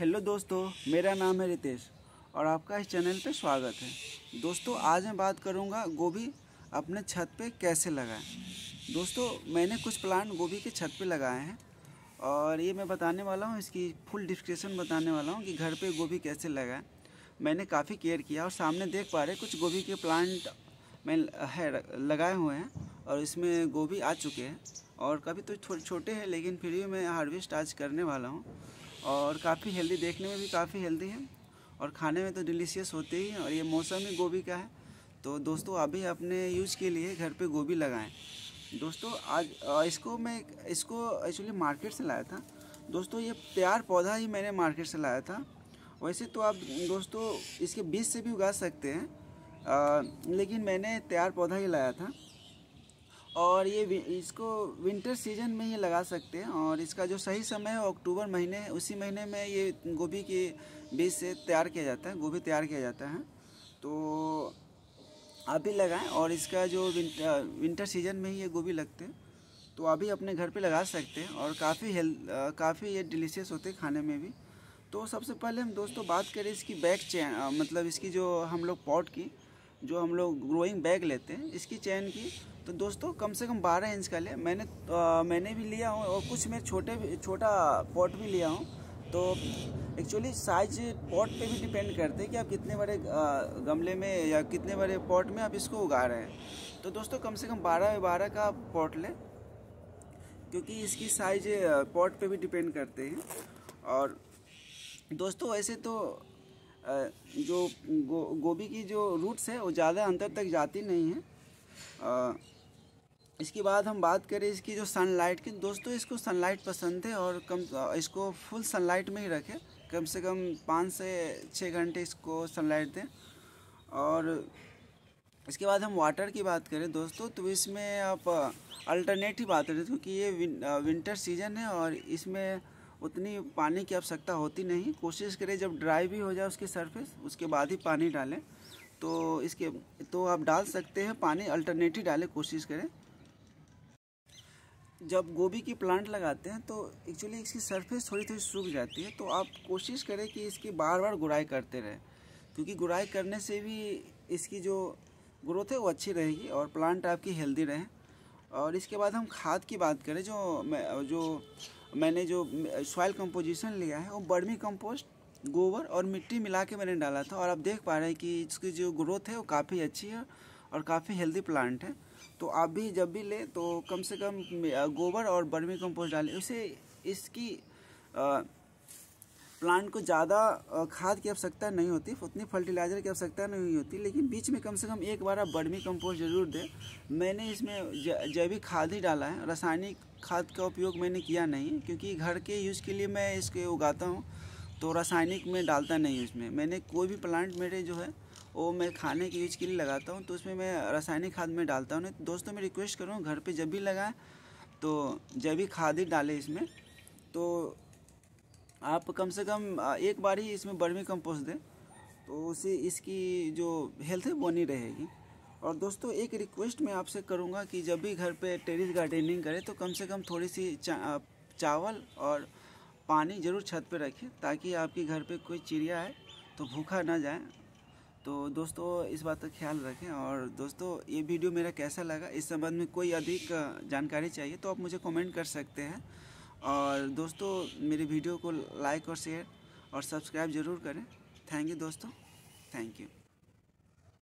hello दोस्तों मेरा नाम है रितेश और आपका इस चैनल पे स्वागत है दोस्तों आज मैं बात करूंगा गोभी अपने छत पे कैसे लगाएं दोस्तों मैंने कुछ प्लांट गोभी के छत पे लगाए हैं और ये मैं बताने वाला हूँ इसकी फुल डिस्क्रिप्शन बताने वाला हूँ कि घर पे गोभी कैसे लगाएं मैंने काफ़ी केयर किया और सामने देख पा रहे कुछ गोभी के प्लांट मैं है लगाए हुए हैं और इसमें गोभी आ चुके हैं और कभी तो छोटे छोटे हैं लेकिन फिर भी मैं हार्वेस्ट आज करने वाला हूँ और काफ़ी हेल्दी देखने में भी काफ़ी हेल्दी है और खाने में तो डिलीशियस होते ही और ये मौसम ही गोभी का है तो दोस्तों अभी अपने यूज के लिए घर पे गोभी लगाएं दोस्तों आज इसको मैं इसको एक्चुअली मार्केट से लाया था दोस्तों ये तैयार पौधा ही मैंने मार्केट से लाया था वैसे तो आप दोस्तों इसके बीज से भी उगा सकते हैं आ, लेकिन मैंने तैयार पौधा ही लाया था और ये इसको विंटर सीजन में ही लगा सकते हैं और इसका जो सही समय है अक्टूबर महीने उसी महीने में ये गोभी के बीज से तैयार किया जाता है गोभी तैयार किया जाता है तो आप भी लगाएं और इसका जो विंटर विंटर सीजन में ही ये गोभी लगते हैं तो आप भी अपने घर पे लगा सकते हैं और काफ़ी हेल्थ काफ़ी ये डिलीशियस होते हैं खाने में भी तो सबसे पहले हम दोस्तों बात करें इसकी बैक चैन मतलब इसकी जो हम लोग पॉट की जो हम लोग ग्रोइंग बैग लेते हैं इसकी चैन की तो दोस्तों कम से कम 12 इंच का ले मैंने आ, मैंने भी लिया हूँ और कुछ मैं छोटे छोटा पॉट भी लिया हूँ तो एक्चुअली साइज पॉट पे भी डिपेंड करते हैं कि आप कितने बड़े गमले में या कितने बड़े पॉट में आप इसको उगा रहे हैं तो दोस्तों कम से कम 12 बारह का पॉट लें क्योंकि इसकी साइज पॉट पे भी डिपेंड करते हैं और दोस्तों ऐसे तो जो गो, गोभी की जो रूट्स है वो ज़्यादा अंतर तक जाती नहीं है इसके बाद हम बात करें इसकी जो सनलाइट की दोस्तों इसको सनलाइट पसंद है और कम इसको फुल सनलाइट में ही रखें कम से कम पाँच से छः घंटे इसको सनलाइट दें और इसके बाद हम वाटर की बात करें दोस्तों तो इसमें आप अल्टरनेट ही बात करें क्योंकि ये विंटर सीजन है और इसमें उतनी पानी की आवश्यकता होती नहीं कोशिश करें जब ड्राई भी हो जाए उसकी सरफेस उसके बाद ही पानी डालें तो इसके तो आप डाल सकते हैं पानी अल्टरनेटिव डालें कोशिश करें जब गोभी की प्लांट लगाते हैं तो एक्चुअली इसकी सरफेस थोड़ी थोड़ी सूख जाती है तो आप कोशिश करें कि इसकी बार बार गुड़ाई करते रहें क्योंकि गुड़ाई करने से भी इसकी जो ग्रोथ है वो अच्छी रहेगी और प्लांट आपकी हेल्दी रहे और इसके बाद हम खाद की बात करें जो जो मैंने जो सॉइल कंपोजिशन लिया है वो बर्मी कंपोस्ट गोबर और मिट्टी मिला के मैंने डाला था और आप देख पा रहे हैं कि इसकी जो ग्रोथ है वो काफ़ी अच्छी है और काफ़ी हेल्दी प्लांट है तो आप भी जब भी लें तो कम से कम गोबर और बर्मी कंपोस्ट डालें उसे इसकी आ, प्लांट को ज़्यादा खाद की आवश्यकता नहीं होती उतनी फर्टिलाइज़र की आवश्यकता नहीं होती लेकिन बीच में कम से कम एक बार आप बर्मी कंपोस्ट जरूर दें मैंने इसमें जैविक खाद ही डाला है रासायनिक खाद का उपयोग मैंने किया नहीं क्योंकि घर के यूज़ के लिए मैं इसके उगाता हूँ तो रासायनिक में डालता नहीं उसमें मैंने कोई भी प्लांट मेरे जो है वो मैं खाने के यूज के लिए लगाता हूँ तो उसमें मैं रासायनिक खाद में डालता हूँ तो दोस्तों मैं रिक्वेस्ट करूँ घर पे जब भी लगाएं तो जैविक खाद ही डालें इसमें तो आप कम से कम एक बार ही इसमें बर्मी कंपोस्ट दें तो उसे इसकी जो हेल्थ है बनी रहेगी और दोस्तों एक रिक्वेस्ट मैं आपसे करूँगा कि जब भी घर पे टेरिस गार्डनिंग करें तो कम से कम थोड़ी सी चा, चावल और पानी ज़रूर छत पे रखें ताकि आपके घर पे कोई चिड़िया है तो भूखा ना जाए तो दोस्तों इस बात का ख्याल रखें और दोस्तों ये वीडियो मेरा कैसा लगा इस संबंध में कोई अधिक जानकारी चाहिए तो आप मुझे कॉमेंट कर सकते हैं और दोस्तों मेरे वीडियो को लाइक और शेयर और सब्सक्राइब ज़रूर करें थैंक यू दोस्तों थैंक यू